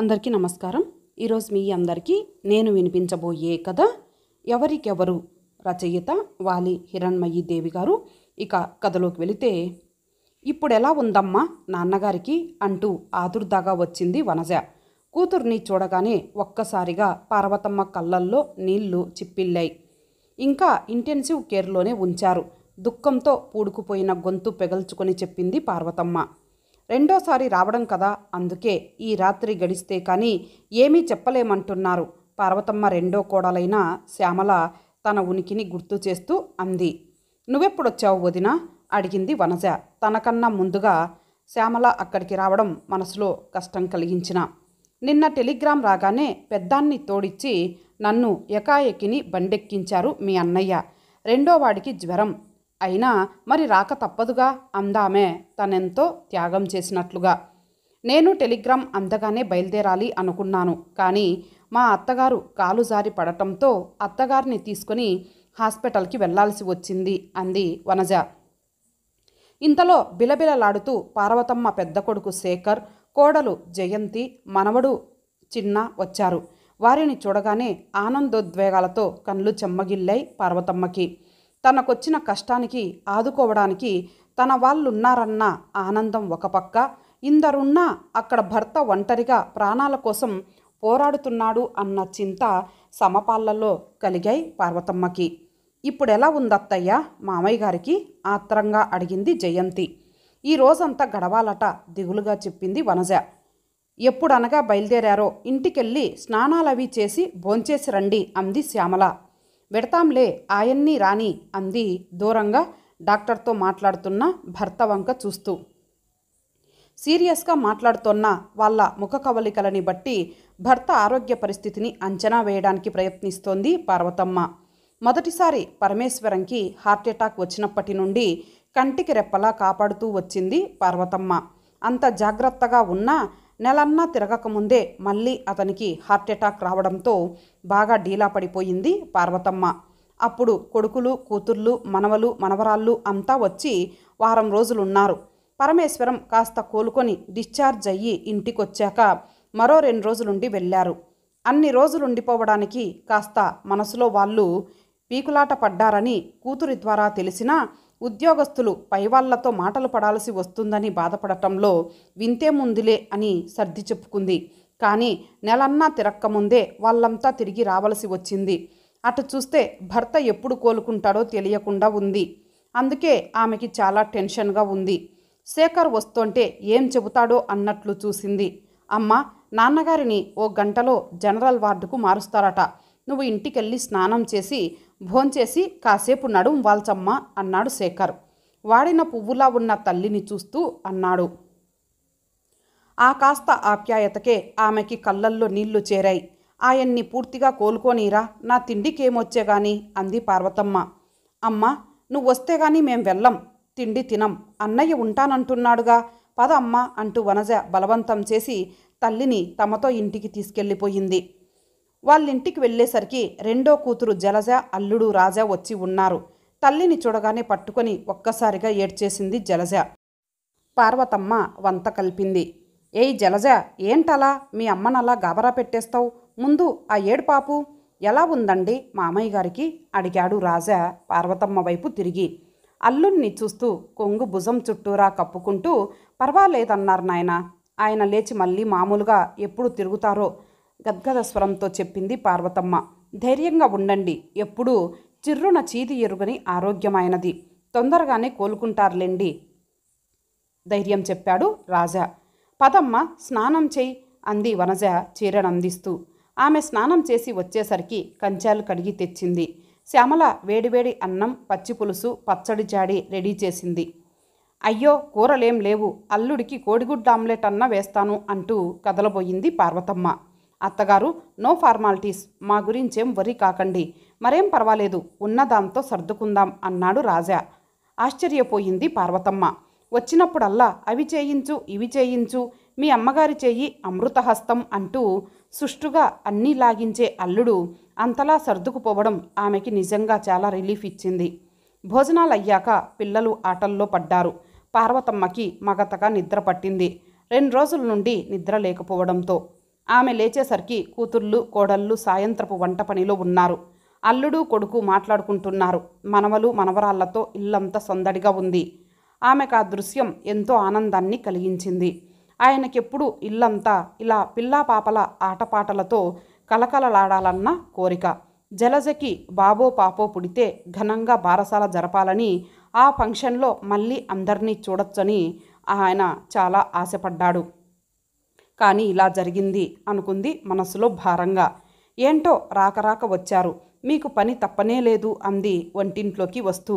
అందరికీ నమస్కారం ఈరోజు మీ అందరికీ నేను వినిపించబోయే కథ ఎవరికెవరు రచయిత వాలి హిరణ్మయి దేవి గారు ఇక కథలోకి వెళితే ఇప్పుడెలా ఉందమ్మా నాన్నగారికి అంటూ ఆదుర్దాగా వచ్చింది వనజ కూతుర్ని చూడగానే ఒక్కసారిగా పార్వతమ్మ కళ్ళల్లో నీళ్లు చిప్పిల్లాయి ఇంకా ఇంటెన్సివ్ కేర్లోనే ఉంచారు దుఃఖంతో పూడుకుపోయిన గొంతు పెగల్చుకొని చెప్పింది పార్వతమ్మ రెండోసారి రావడం కదా అందుకే ఈ రాత్రి గడిస్తే కానీ ఏమీ చెప్పలేమంటున్నారు పార్వతమ్మ రెండో కోడలైన శ్యామల తన ఉనికిని గుర్తు చేస్తూ అంది నువ్వెప్పుడొచ్చావు వదిన అడిగింది వనజ తనకన్నా ముందుగా శ్యామల అక్కడికి రావడం మనసులో కష్టం కలిగించిన నిన్న టెలిగ్రామ్ రాగానే పెద్దాన్ని తోడిచ్చి నన్ను ఎకాయకిని బండెక్కించారు మీ అన్నయ్య రెండో వాడికి జ్వరం అయినా మరి రాక తప్పదుగా అందామే తనెంతో త్యాగం చేసినట్లుగా నేను టెలిగ్రామ్ అందగానే బయలుదేరాలి అనుకున్నాను కానీ మా అత్తగారు కాలు జారి పడటంతో అత్తగారిని తీసుకుని హాస్పిటల్కి వెళ్లాల్సి వచ్చింది అంది వనజ ఇంతలో బిలబిలలాడుతూ పార్వతమ్మ పెద్ద కొడుకు శేఖర్ కోడలు జయంతి మనవడు చిన్న వచ్చారు వారిని చూడగానే ఆనందోద్వేగాలతో కళ్ళు చెమ్మగిల్లాయి పార్వతమ్మకి తనకొచ్చిన కష్టానికి ఆదుకోవడానికి తన వాళ్ళున్నారన్న ఆనందం ఒక పక్క ఇందరున్నా అక్కడ భర్త ఒంటరిగా ప్రాణాల కోసం పోరాడుతున్నాడు అన్న చింత సమపాళ్లలో కలిగాయి పార్వతమ్మకి ఇప్పుడెలా ఉందత్తయ్య మామయ్య గారికి ఆత్రంగా అడిగింది జయంతి ఈ రోజంతా గడవాలట దిగులుగా చెప్పింది వనజ ఎప్పుడనగా బయలుదేరారో ఇంటికెళ్ళి స్నానాలవి చేసి భోంచేసి రండి అంది శ్యామల పెడతాంలే ఆయన్ని రాని అంది దూరంగా డాక్టర్తో మాట్లాడుతున్న భర్త వంక చూస్తూ సీరియస్గా మాట్లాడుతోన్న వాళ్ళ ముఖ కవలికలని బట్టి భర్త ఆరోగ్య పరిస్థితిని అంచనా వేయడానికి ప్రయత్నిస్తోంది పార్వతమ్మ మొదటిసారి పరమేశ్వరంకి హార్ట్అటాక్ వచ్చినప్పటి నుండి కంటికి రెప్పలా కాపాడుతూ వచ్చింది పార్వతమ్మ అంత జాగ్రత్తగా ఉన్నా నెలన్నా తిరగకముందే మళ్ళీ అతనికి హార్ట్అటాక్ రావడంతో బాగా డీలా పడిపోయింది పార్వతమ్మ అప్పుడు కొడుకులు కూతుర్లు మనవలు మనవరాళ్ళు అంతా వచ్చి వారం రోజులున్నారు పరమేశ్వరం కాస్త కోలుకొని డిశ్చార్జ్ అయ్యి ఇంటికొచ్చాక మరో రెండు రోజులుండి వెళ్ళారు అన్ని రోజులుండిపోవడానికి కాస్త మనసులో వాళ్ళు పీకులాట పడ్డారని కూతురి ద్వారా తెలిసినా ఉద్యోగస్తులు పైవాళ్లతో మాటలు పడాల్సి వస్తుందని బాధపడటంలో వింతే ముందులే అని సర్ది చెప్పుకుంది కానీ నెలన్నా తిరక్కముందే వాళ్ళంతా తిరిగి రావలసి వచ్చింది అటు చూస్తే భర్త ఎప్పుడు కోలుకుంటాడో తెలియకుండా ఉంది అందుకే ఆమెకి చాలా టెన్షన్గా ఉంది శేఖర్ వస్తుంటే ఏం చెబుతాడో అన్నట్లు చూసింది అమ్మ నాన్నగారిని ఓ గంటలో జనరల్ వార్డుకు మారుస్తారట నువ్వు ఇంటికెళ్ళి స్నానం చేసి భోంచేసి కాసేపు నడు వాల్చమ్మ అన్నాడు శేఖర్ వాడిన పువ్వులా ఉన్న తల్లిని చూస్తూ అన్నాడు ఆ కాస్త ఆప్యాయతకే ఆమెకి కళ్ళల్లో నీళ్లు చేరాయి ఆయన్ని పూర్తిగా కోలుకోనీరా నా తిండికేమొచ్చే అంది పార్వతమ్మ అమ్మ నువ్వొస్తే గాని మేం వెళ్ళం తిండి తినం అన్నయ్య ఉంటానంటున్నాడుగా పద అమ్మ అంటూ వనజ బలవంతం చేసి తల్లిని తమతో ఇంటికి తీసుకెళ్ళిపోయింది వాళ్ళ ఇంటికి వెళ్ళేసరికి రెండో కూతురు జలజ అల్లుడు రాజా వచ్చి ఉన్నారు తల్లిని చూడగానే పట్టుకొని ఒక్కసారిగా ఏడ్చేసింది జలజ పార్వతమ్మ వంత కలిపింది ఏయ్ జలజ ఏంటలా మీ అమ్మనలా గాబరా పెట్టేస్తావు ముందు ఆ ఏడుపాపు ఎలా ఉందండి మామయ్య గారికి అడిగాడు రాజా పార్వతమ్మ వైపు తిరిగి అల్లుణ్ణి చూస్తూ కొంగు భుజం చుట్టూరా కప్పుకుంటూ పర్వాలేదన్నారు నాయన ఆయన లేచి మళ్ళీ మామూలుగా ఎప్పుడు తిరుగుతారో గద్గద స్వరంతో చెప్పింది పార్వతమ్మ ధైర్యంగా ఉండండి ఎప్పుడూ చిర్రున చీది ఎరుగని ఆరోగ్యమైనది తొందరగానే కోలుకుంటారులేండి ధైర్యం చెప్పాడు రాజా పదమ్మ స్నానం చేయి అంది వనజ చీరనందిస్తూ ఆమె స్నానం చేసి వచ్చేసరికి కంచాలు కడిగి తెచ్చింది శ్యామల వేడివేడి అన్నం పచ్చి పులుసు పచ్చడి జాడి రెడీ చేసింది అయ్యో కూరలేం లేవు అల్లుడికి కోడిగుడ్డ ఆమ్లెట్ అన్న వేస్తాను అంటూ కదలబోయింది పార్వతమ్మ అత్తగారు నో ఫార్మాలిటీస్ మా గురించేం వరి కాకండి మరేం పర్వాలేదు ఉన్నదాంతో సర్దుకుందాం అన్నాడు రాజా ఆశ్చర్యపోయింది పార్వతమ్మ వచ్చినప్పుడల్లా అవి చేయించు ఇవి చేయించు మీ అమ్మగారి చేయి అమృతహస్తం అంటూ సుష్టుగా అన్నీ లాగించే అల్లుడు అంతలా సర్దుకుపోవడం ఆమెకి నిజంగా చాలా రిలీఫ్ ఇచ్చింది భోజనాలయ్యాక పిల్లలు ఆటల్లో పడ్డారు పార్వతమ్మకి మగతగా నిద్ర పట్టింది రెండు రోజుల నుండి నిద్ర లేకపోవడంతో ఆమె లేచేసరికి కూతుర్లు కోడళ్ళు సాయంత్రపు వంట పనిలో ఉన్నారు అల్లుడు కొడుకు మాట్లాడుకుంటున్నారు మనవలు మనవరాళ్లతో ఇల్లంతా సందడిగా ఉంది ఆమెకు ఆ దృశ్యం ఎంతో ఆనందాన్ని కలిగించింది ఆయనకెప్పుడు ఇల్లంతా ఇలా పిల్లా పాపల ఆటపాటలతో కలకలలాడాలన్న కోరిక జలజకి బాబో పాపో పుడితే ఘనంగా బారసాల జరపాలని ఆ ఫంక్షన్లో మళ్ళీ అందరినీ చూడొచ్చని ఆయన చాలా ఆశపడ్డాడు కానీ ఇలా జరిగింది అనుకుంది మనసులో భారంగా ఏంటో రాకరాక వచ్చారు మీకు పని తప్పనే లేదు అంది వంటింట్లోకి వస్తూ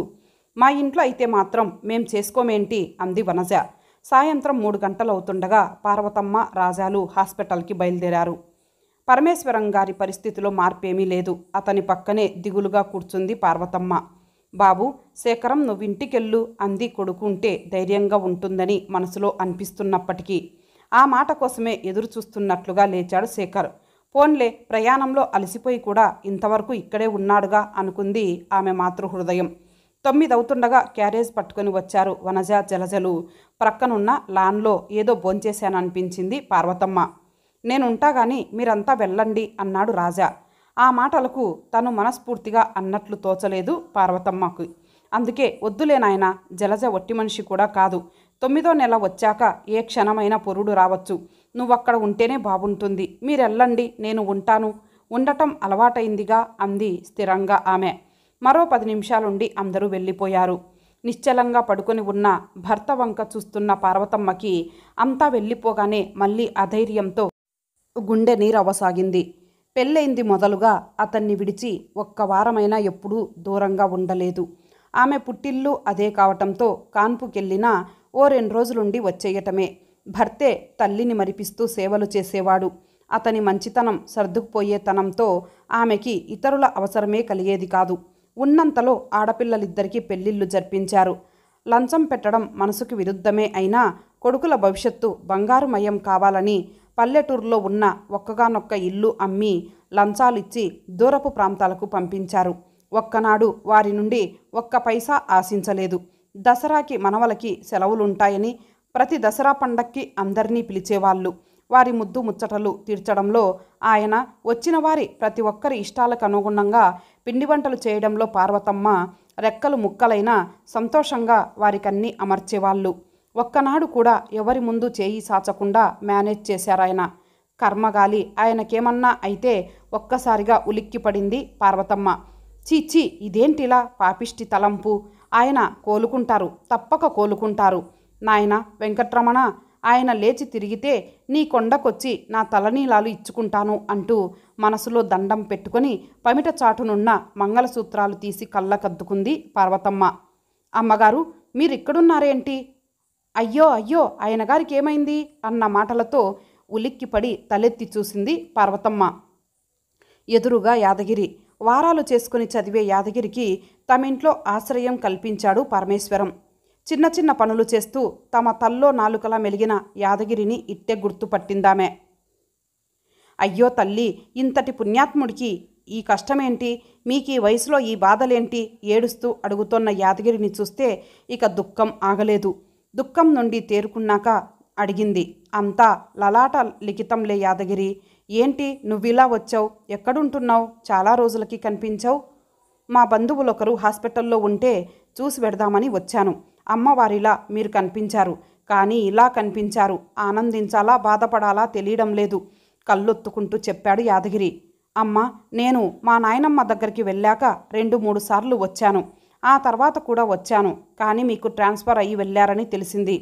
మా ఇంట్లో అయితే మాత్రం మేం చేసుకోమేంటి అంది వనజ సాయంత్రం మూడు గంటలవుతుండగా పార్వతమ్మ రాజాలు హాస్పిటల్కి బయలుదేరారు పరమేశ్వరం గారి పరిస్థితిలో మార్పేమీ లేదు అతని పక్కనే దిగులుగా కూర్చుంది పార్వతమ్మ బాబు శేఖరం నువ్వింటికెళ్ళు అంది కొడుకుంటే ధైర్యంగా ఉంటుందని మనసులో అనిపిస్తున్నప్పటికీ ఆ మాట కోసమే ఎదురు చూస్తున్నట్లుగా లేచాడు శేఖర్ పోన్లే ప్రయాణంలో అలసిపోయి కూడా ఇంతవరకు ఇక్కడే ఉన్నాడుగా అనుకుంది ఆమె మాతృహృదయం తొమ్మిదవుతుండగా క్యారేజ్ పట్టుకొని వచ్చారు వనజ జలజలు ప్రక్కనున్న లాన్లో ఏదో భోంచేశాననిపించింది పార్వతమ్మ నేనుంటా గాని మీరంతా వెళ్ళండి అన్నాడు రాజా ఆ మాటలకు తను మనస్ఫూర్తిగా అన్నట్లు తోచలేదు పార్వతమ్మకు అందుకే వద్దులేనాయన జలజ ఒట్టి మనిషి కూడా కాదు తొమ్మిదో నెల వచ్చాక ఏ క్షణమైన పొరుడు రావచ్చు నువ్వక్కడ ఉంటేనే బాగుంటుంది మీరెళ్ళండి నేను ఉంటాను ఉండటం అలవాటైందిగా అంది స్థిరంగా ఆమె మరో పది నిమిషాలుండి అందరూ వెళ్ళిపోయారు నిశ్చలంగా పడుకొని ఉన్న భర్త వంక చూస్తున్న పార్వతమ్మకి అంతా వెళ్ళిపోగానే మళ్ళీ అధైర్యంతో గుండె నీరవసాగింది పెళ్ళైంది మొదలుగా అతన్ని విడిచి ఒక్క వారమైనా ఎప్పుడూ దూరంగా ఉండలేదు ఆమె పుట్టిల్లు అదే కావటంతో కాన్పుకెళ్ళినా ఓ రెండు రోజులుండి వచ్చేయటమే భర్తే తల్లిని మరిపిస్తూ సేవలు చేసేవాడు అతని మంచితనం సర్దుకుపోయేతనంతో ఆమెకి ఇతరుల అవసరమే కలిగేది కాదు ఉన్నంతలో ఆడపిల్లలిద్దరికీ పెళ్లిళ్ళు జరిపించారు లంచం పెట్టడం మనసుకు విరుద్ధమే అయినా కొడుకుల భవిష్యత్తు బంగారుమయం కావాలని పల్లెటూరులో ఉన్న ఒక్కగానొక్క ఇల్లు అమ్మి లంచాలిచ్చి దూరపు ప్రాంతాలకు పంపించారు ఒక్కనాడు వారి నుండి ఒక్క పైసా ఆశించలేదు దసరాకి మనవలకి సెలవులుంటాయని ప్రతి దసరా పండక్కి అందరినీ పిలిచేవాళ్ళు వారి ముద్దు ముచ్చటలు తీర్చడంలో ఆయన వచ్చిన వారి ప్రతి ఒక్కరి ఇష్టాలకు అనుగుణంగా పిండి వంటలు చేయడంలో పార్వతమ్మ రెక్కలు ముక్కలైన సంతోషంగా వారికన్నీ అమర్చేవాళ్ళు ఒక్కనాడు కూడా ఎవరి ముందు చేయి సాచకుండా మేనేజ్ చేశారాయన కర్మగాలి ఆయనకేమన్నా అయితే ఒక్కసారిగా ఉలిక్కిపడింది పార్వతమ్మ చీచీ ఇదేంటిలా పాపిష్టి తలంపు ఆయన కోలుకుంటారు తప్పక కోలుకుంటారు నాయన వెంకట్రమణ ఆయన లేచి తిరిగితే నీ కొండకొచ్చి నా తలనీలాలు ఇచ్చుకుంటాను అంటూ మనసులో దండం పెట్టుకుని పమిట చాటునున్న మంగళసూత్రాలు తీసి కళ్ళకద్దుకుంది పార్వతమ్మ అమ్మగారు మీరిక్కడున్నారేంటి అయ్యో అయ్యో ఆయనగారికి ఏమైంది అన్న మాటలతో ఉలిక్కిపడి తలెత్తి చూసింది పార్వతమ్మ ఎదురుగా యాదగిరి వారాలు చేసుకుని చదివే యాదగిరికి తమింట్లో ఆశ్రయం కల్పించాడు పరమేశ్వరం చిన్న చిన్న పనులు చేస్తూ తమ తల్లో నాలుకలా మెలిగిన యాదగిరిని ఇట్టే గుర్తుపట్టిందామే అయ్యో తల్లి ఇంతటి పుణ్యాత్ముడికి ఈ కష్టమేంటి మీకీ వయసులో ఈ బాధలేంటి ఏడుస్తూ అడుగుతోన్న యాదగిరిని చూస్తే ఇక దుఃఖం ఆగలేదు దుఃఖం నుండి తేరుకున్నాక అడిగింది అంతా లలాట లిఖితంలే యాదగిరి ఏంటి నువ్వు ఇలా వచ్చావు ఎక్కడుంటున్నావు చాలా రోజులకి కనిపించావు మా బంధువులు ఒకరు హాస్పిటల్లో ఉంటే చూసి పెడదామని వచ్చాను అమ్మవారిలా మీరు కనిపించారు కానీ ఇలా కనిపించారు ఆనందించాలా బాధపడాలా తెలియడం లేదు కళ్ళొత్తుకుంటూ చెప్పాడు యాదగిరి అమ్మ నేను మా నాయనమ్మ దగ్గరికి వెళ్ళాక రెండు మూడు సార్లు వచ్చాను ఆ తర్వాత కూడా వచ్చాను కానీ మీకు ట్రాన్స్ఫర్ అయ్యి వెళ్ళారని తెలిసింది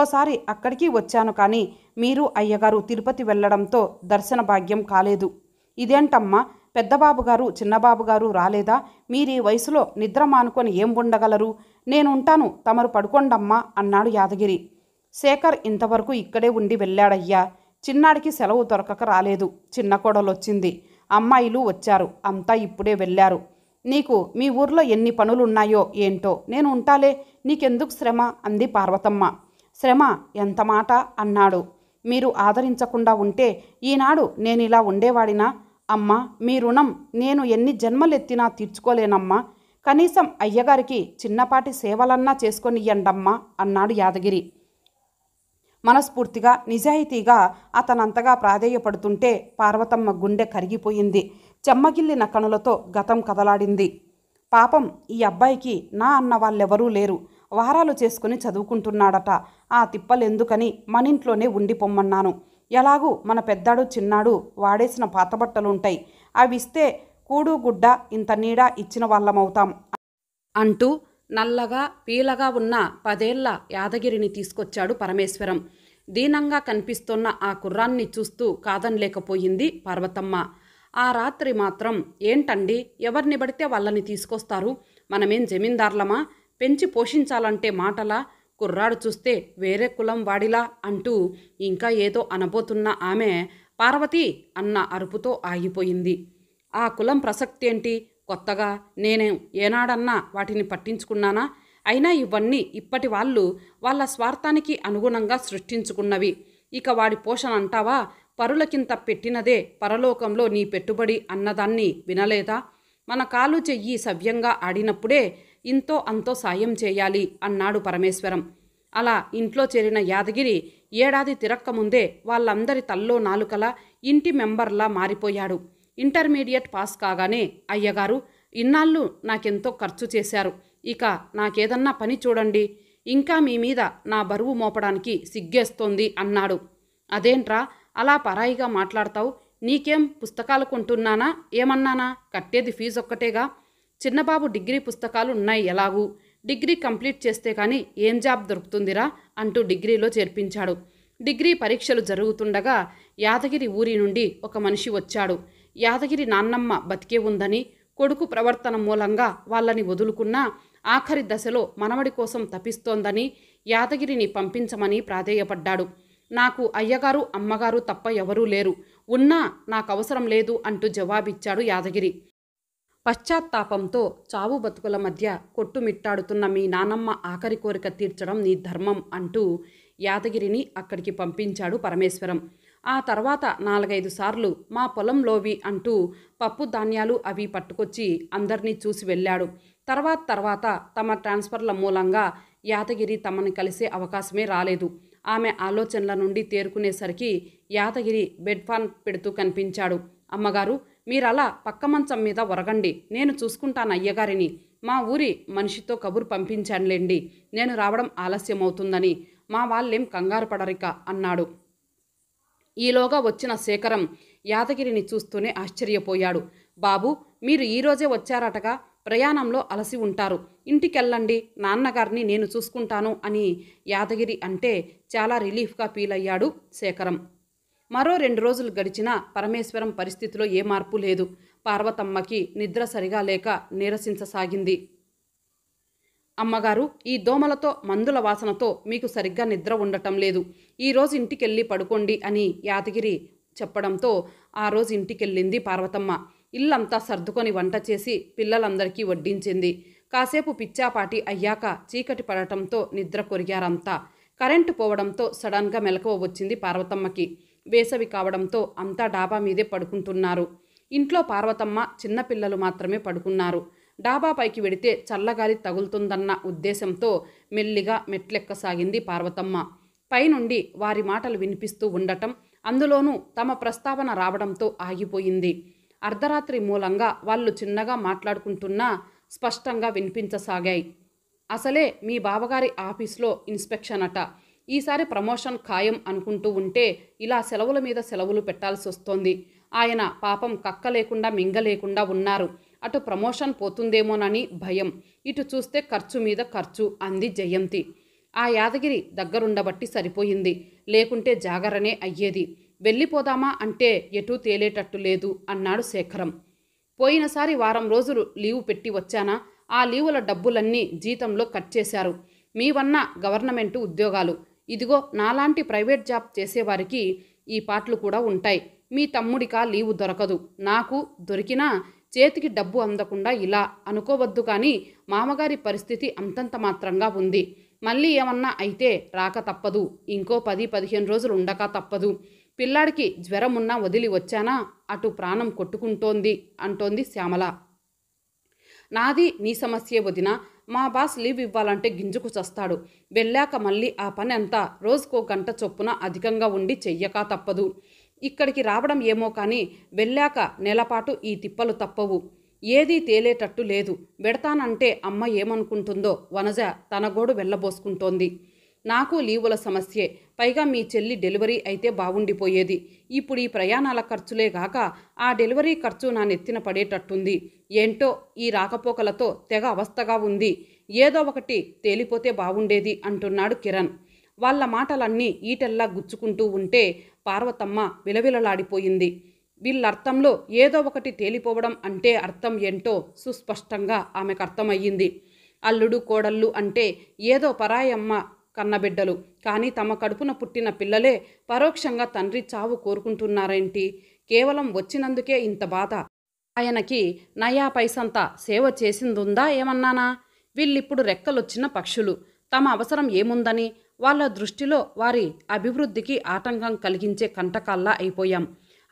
ఓసారి అక్కడికి వచ్చాను కానీ మీరు అయ్యగారు తిరుపతి వెళ్ళడంతో దర్శన భాగ్యం కాలేదు ఇదేంటమ్మా పెద్దబాబు గారు చిన్నబాబు గారు రాలేదా మీరీ వయసులో నిద్ర మానుకొని ఏం ఉండగలరు నేనుంటాను తమరు పడుకోండమ్మా అన్నాడు యాదగిరి శేఖర్ ఇంతవరకు ఇక్కడే ఉండి వెళ్ళాడయ్యా చిన్నాడికి సెలవు దొరకక రాలేదు చిన్న కోడలొచ్చింది అమ్మాయిలు వచ్చారు అంతా ఇప్పుడే వెళ్ళారు నీకు మీ ఊర్లో ఎన్ని పనులున్నాయో ఏంటో నేను ఉంటాలే నీకెందుకు శ్రమ అంది పార్వతమ్మ శ్రమ ఎంత మాట అన్నాడు మీరు ఆదరించకుండా ఉంటే ఈనాడు నేను ఇలా ఉండేవాడినా అమ్మా మీ రుణం నేను ఎన్ని జన్మలెత్తినా తీర్చుకోలేనమ్మా కనీసం అయ్యగారికి చిన్నపాటి సేవలన్నా చేసుకొని ఇయ్యండమ్మా అన్నాడు యాదగిరి మనస్ఫూర్తిగా నిజాయితీగా అతనంతగా ప్రాధేయపడుతుంటే పార్వతమ్మ గుండె కరిగిపోయింది చెమ్మగిల్లిన కనులతో గతం కదలాడింది పాపం ఈ అబ్బాయికి నా అన్న వాళ్ళెవరూ లేరు వారాలు చేసుకుని చదువుకుంటున్నాడట ఆ తిప్పలెందుకని మనింట్లోనే ఉండిపోమ్మన్నాను ఎలాగూ మన పెద్దాడు చిన్నాడు వాడేసిన పాత బట్టలుంటాయి అవి ఇస్తే కూడు గుడ్డ ఇంత నీడ ఇచ్చిన వాళ్ళమవుతాం అంటూ నల్లగా పీలగా ఉన్న పదేళ్ల యాదగిరిని తీసుకొచ్చాడు పరమేశ్వరం దీనంగా కనిపిస్తున్న ఆ కుర్రాన్ని చూస్తూ కాదనలేకపోయింది పార్వతమ్మ ఆ రాత్రి మాత్రం ఏంటండి ఎవరిని పడితే వాళ్ళని తీసుకొస్తారు మనమేం జమీందార్లమా పెంచి పోషించాలంటే మాటలా కుర్రాడు చూస్తే వేరే కులం వాడిలా అంటూ ఇంకా ఏదో అనబోతున్న ఆమె పార్వతి అన్న అరుపుతో ఆగిపోయింది ఆ కులం ప్రసక్తి ఏంటి కొత్తగా నేనే ఏనాడన్నా వాటిని పట్టించుకున్నానా అయినా ఇవన్నీ ఇప్పటి వాళ్ళు వాళ్ళ స్వార్థానికి అనుగుణంగా సృష్టించుకున్నవి ఇక వాడి పోషణ అంటావా పరులకింత పెట్టినదే పరలోకంలో నీ పెట్టుబడి అన్నదాన్ని వినలేదా మన కాలు చెయ్యి సవ్యంగా ఆడినప్పుడే ఇంతో అంతో సాయం చేయాలి అన్నాడు పరమేశ్వరం అలా ఇంట్లో చేరిన యాదగిరి ఏడాది తిరక్కముందే వాళ్ళందరి తల్లో నాలుకల ఇంటి మెంబర్లా మారిపోయాడు ఇంటర్మీడియట్ పాస్ కాగానే అయ్యగారు ఇన్నాళ్ళు నాకెంతో ఖర్చు చేశారు ఇక నాకేదన్నా పని చూడండి ఇంకా మీ మీద నా బరువు మోపడానికి సిగ్గేస్తోంది అన్నాడు అదేంట్రా అలా పరాయిగా మాట్లాడతావు నీకేం పుస్తకాలు కొంటున్నానా ఏమన్నానా కట్టేది ఫీజు ఒక్కటేగా చిన్నబాబు డిగ్రీ పుస్తకాలు ఉన్నాయి ఎలాగూ డిగ్రీ కంప్లీట్ చేస్తే కానీ ఏం జాబ్ దొరుకుతుందిరా అంటూ డిగ్రీలో చేర్పించాడు డిగ్రీ పరీక్షలు జరుగుతుండగా యాదగిరి ఊరి నుండి ఒక మనిషి వచ్చాడు యాదగిరి నాన్నమ్మ బతికే ఉందని కొడుకు ప్రవర్తన మూలంగా వాళ్ళని వదులుకున్నా ఆఖరి దశలో మనవడి కోసం తప్పిస్తోందని యాదగిరిని పంపించమని ప్రాధేయపడ్డాడు నాకు అయ్యగారు అమ్మగారు తప్ప ఎవరూ లేరు ఉన్నా నాకు అవసరం లేదు అంటూ జవాబిచ్చాడు యాదగిరి పశ్చాత్తాపంతో చావు బతుకుల మధ్య కొట్టుమిట్టాడుతున్న మీ నానమ్మ ఆఖరి కోరిక తీర్చడం నీ ధర్మం అంటూ యాదగిరిని అక్కడికి పంపించాడు పరమేశ్వరం ఆ తర్వాత నాలుగైదు సార్లు మా పొలంలోవి అంటూ పప్పు ధాన్యాలు అవి పట్టుకొచ్చి అందరినీ చూసి వెళ్ళాడు తర్వాత తర్వాత తమ ట్రాన్స్ఫర్ల మూలంగా యాదగిరి తమని కలిసే అవకాశమే రాలేదు ఆమె ఆలోచనల నుండి తేరుకునేసరికి యాదగిరి బెడ్ పెడుతూ కనిపించాడు అమ్మగారు మీరలా పక్క మంచం మీద ఒరగండి నేను చూసుకుంటాను అయ్యగారిని మా ఊరి మనిషితో కబురు పంపించానులేండి నేను రావడం ఆలస్యం అవుతుందని మా వాళ్ళేం కంగారు పడరిక అన్నాడు ఈలోగా వచ్చిన శేఖరం యాదగిరిని చూస్తూనే ఆశ్చర్యపోయాడు బాబు మీరు ఈరోజే వచ్చారటగా ప్రయాణంలో అలసి ఉంటారు ఇంటికెళ్ళండి నాన్నగారిని నేను చూసుకుంటాను అని యాదగిరి అంటే చాలా రిలీఫ్గా ఫీల్ అయ్యాడు శేఖరం మరో రెండు రోజులు గడిచినా పరమేశ్వరం పరిస్థితిలో ఏ మార్పు లేదు పార్వతమ్మకి నిద్ర సరిగా లేక నీరసించసాగింది అమ్మగారు ఈ దోమలతో మందుల వాసనతో మీకు సరిగ్గా నిద్ర ఉండటం లేదు ఈరోజు ఇంటికెళ్ళి పడుకోండి అని యాదగిరి చెప్పడంతో ఆ రోజు ఇంటికెళ్ళింది పార్వతమ్మ ఇల్లంతా సర్దుకొని వంట చేసి పిల్లలందరికీ వడ్డించింది కాసేపు పిచ్చాపాటి అయ్యాక చీకటి పడటంతో నిద్ర కొరిగారంతా కరెంటు పోవడంతో సడన్గా మెలకువ వచ్చింది పార్వతమ్మకి వేసవి కావడంతో అంతా డాబా మీదే పడుకుంటున్నారు ఇంట్లో పార్వతమ్మ చిన్నపిల్లలు మాత్రమే పడుకున్నారు డాబాపైకి వెడితే చల్లగాలి తగులుతుందన్న ఉద్దేశంతో మెల్లిగా మెట్లెక్కసాగింది పార్వతమ్మ పైనుండి వారి మాటలు వినిపిస్తూ ఉండటం అందులోనూ తమ ప్రస్తావన రావడంతో ఆగిపోయింది అర్ధరాత్రి మూలంగా వాళ్ళు చిన్నగా మాట్లాడుకుంటున్నా స్పష్టంగా వినిపించసాగాయి అసలే మీ బావగారి ఆఫీస్లో ఇన్స్పెక్షన్ అట ఈసారి ప్రమోషన్ ఖాయం అనుకుంటూ ఉంటే ఇలా సెలవుల మీద సెలవులు పెట్టాల్సి వస్తోంది ఆయన పాపం కక్క లేకుండా మింగ లేకుండా ఉన్నారు అటు ప్రమోషన్ పోతుందేమోనని భయం ఇటు చూస్తే ఖర్చు మీద ఖర్చు అంది జయంతి ఆ యాదగిరి దగ్గరుండబట్టి సరిపోయింది లేకుంటే జాగరనే అయ్యేది వెళ్ళిపోదామా అంటే ఎటూ తేలేటట్టు లేదు అన్నాడు శేఖరం పోయినసారి వారం రోజులు లీవు పెట్టి వచ్చానా ఆ లీవుల డబ్బులన్నీ జీతంలో కట్ చేశారు మీవన్న గవర్నమెంటు ఉద్యోగాలు ఇదిగో నాలాంటి ప్రైవేట్ జాబ్ చేసేవారికి ఈ పాటలు కూడా ఉంటాయి మీ తమ్ముడికా లీవు దొరకదు నాకు దొరికినా చేతికి డబ్బు అందకుండా ఇలా అనుకోవద్దు కానీ మామగారి పరిస్థితి అంతంత మాత్రంగా ఉంది మళ్ళీ ఏమన్నా అయితే రాక తప్పదు ఇంకో పది పదిహేను రోజులు ఉండక తప్పదు పిల్లాడికి జ్వరమున్నా వదిలి వచ్చానా అటు ప్రాణం కొట్టుకుంటోంది అంటోంది శ్యామల నాది నీ సమస్యే వదినా మా బాస్ లీవ్ ఇవ్వాలంటే గింజుకు చస్తాడు వెళ్ళాక మళ్ళీ ఆ పని అంతా రోజుకో గంట చొప్పున అధికంగా ఉండి చెయ్యక తప్పదు ఇక్కడికి రావడం ఏమో కానీ వెళ్ళాక నెలపాటు ఈ తిప్పలు తప్పవు ఏదీ తేలేటట్టు లేదు వెడతానంటే అమ్మ ఏమనుకుంటుందో వనజ తన గోడు వెళ్ళబోసుకుంటోంది నాకు లీవుల సమస్యే పైగా మీ చెల్లి డెలివరీ అయితే బాగుండిపోయేది ఇప్పుడు ఈ ప్రయాణాల ఖర్చులే గాక ఆ డెలివరీ ఖర్చు నా నెత్తిన పడేటట్టుంది ఏంటో ఈ రాకపోకలతో తెగ అవస్థగా ఉంది ఏదో ఒకటి తేలిపోతే బాగుండేది అంటున్నాడు కిరణ్ వాళ్ళ మాటలన్నీ ఈటల్లా గుచ్చుకుంటూ ఉంటే పార్వతమ్మ విలవిలలాడిపోయింది వీళ్ళర్థంలో ఏదో ఒకటి తేలిపోవడం అంటే అర్థం ఏంటో సుస్పష్టంగా ఆమెకు అర్థమయ్యింది అల్లుడు కోడళ్ళు అంటే ఏదో పరాయమ్మ కన్నబిడ్డలు కానీ తమ కడుపున పుట్టిన పిల్లలే పరోక్షంగా తండ్రి చావు కోరుకుంటున్నారేంటి కేవలం వచ్చినందుకే ఇంత బాధ ఆయనకి నయా పైసంతా సేవ చేసిందుందా ఏమన్నానా వీళ్ళిప్పుడు రెక్కలొచ్చిన పక్షులు తమ అవసరం ఏముందని వాళ్ళ దృష్టిలో వారి అభివృద్ధికి ఆటంకం కలిగించే కంటకాల్లా అయిపోయాం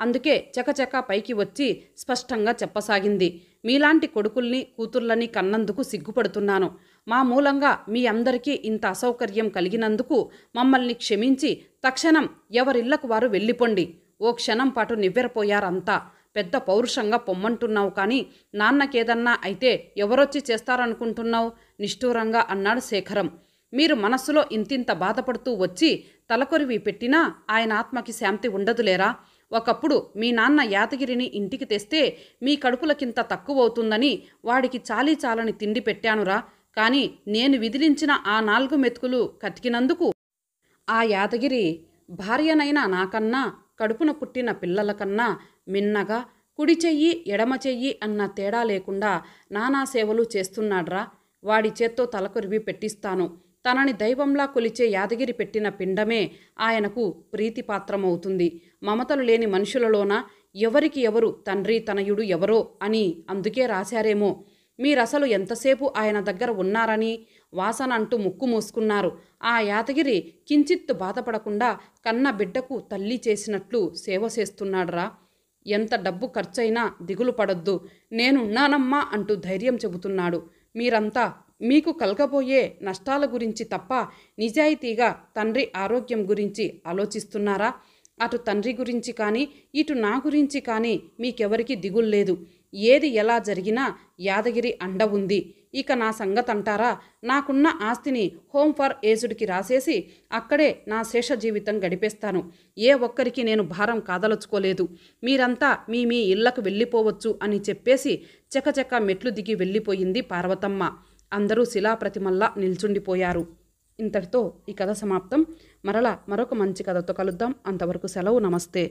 అందుకే చకచక పైకి వచ్చి స్పష్టంగా చెప్పసాగింది మీలాంటి కొడుకుల్ని కూతుర్లని కన్నందుకు సిగ్గుపడుతున్నాను మా మూలంగా మీ అందరికీ ఇంత అసౌకర్యం కలిగినందుకు మమ్మల్ని క్షమించి తక్షణం ఎవరిళ్లకు వారు వెళ్ళిపోండి ఓ క్షణం పాటు నివ్వెరపోయారంతా పెద్ద పౌరుషంగా పొమ్మంటున్నావు కానీ నాన్నకేదన్నా అయితే ఎవరొచ్చి చేస్తారనుకుంటున్నావు నిష్ఠూరంగా అన్నాడు శేఖరం మీరు మనస్సులో ఇంతింత బాధపడుతూ వచ్చి తలకొరివి పెట్టినా ఆయన ఆత్మకి శాంతి ఉండదులేరా ఒకప్పుడు మీ నాన్న యాదగిరిని ఇంటికి తెస్తే మీ కడుపులకింత తక్కువవుతుందని వాడికి చాలీ చాలని తిండి పెట్టానురా కాని నేను విదిలించిన ఆ నాలుగు మెతుకులు కతికినందుకు ఆ యాదగిరి భార్యనైన నాకన్నా కడుపున పుట్టిన పిల్లల కన్నా మిన్నగా కుడి చెయ్యి ఎడమ చెయ్యి అన్న తేడా లేకుండా నానా సేవలు చేస్తున్నాడ్రా వాడి చేత్తో తలకొరివి పెట్టిస్తాను తనని దైవంలా కొలిచే యాదగిరి పెట్టిన పిండమే ఆయనకు ప్రీతిపాత్రమవుతుంది మమతలు లేని మనుషులలోన ఎవరికి ఎవరు తండ్రి తనయుడు ఎవరో అని అందుకే రాశారేమో మీరసలు ఎంతసేపు ఆయన దగ్గర ఉన్నారని వాసన అంటూ ముక్కు మూసుకున్నారు ఆ యాతగిరి కించిత్తు బాధపడకుండా కన్న బిడ్డకు తల్లి చేసినట్లు సేవ చేస్తున్నాడురా ఎంత డబ్బు ఖర్చైనా దిగులు పడొద్దు నేనున్నానమ్మా అంటూ ధైర్యం చెబుతున్నాడు మీరంతా మీకు కలగబోయే నష్టాల గురించి తప్ప నిజాయితీగా తండ్రి ఆరోగ్యం గురించి ఆలోచిస్తున్నారా అటు తండ్రి గురించి కానీ ఇటు నా గురించి కానీ మీకెవరికి దిగులు లేదు ఏది ఎలా జరిగినా యాదగిరి అండ ఉంది ఇక నా సంగతి అంటారా నాకున్న ఆస్తిని హోమ్ ఫర్ ఏజుడికి రాసేసి అక్కడే నా శేష జీవితం గడిపేస్తాను ఏ ఒక్కరికి నేను భారం కాదలుచుకోలేదు మీరంతా మీ మీ ఇళ్లకు వెళ్ళిపోవచ్చు అని చెప్పేసి చకచక మెట్లు దిగి వెళ్ళిపోయింది పార్వతమ్మ అందరూ శిలాప్రతిమల్లా నిల్చుండిపోయారు ఇంతటితో ఈ కథ సమాప్తం మరలా మరొక మంచి కథతో కలుద్దాం అంతవరకు సెలవు నమస్తే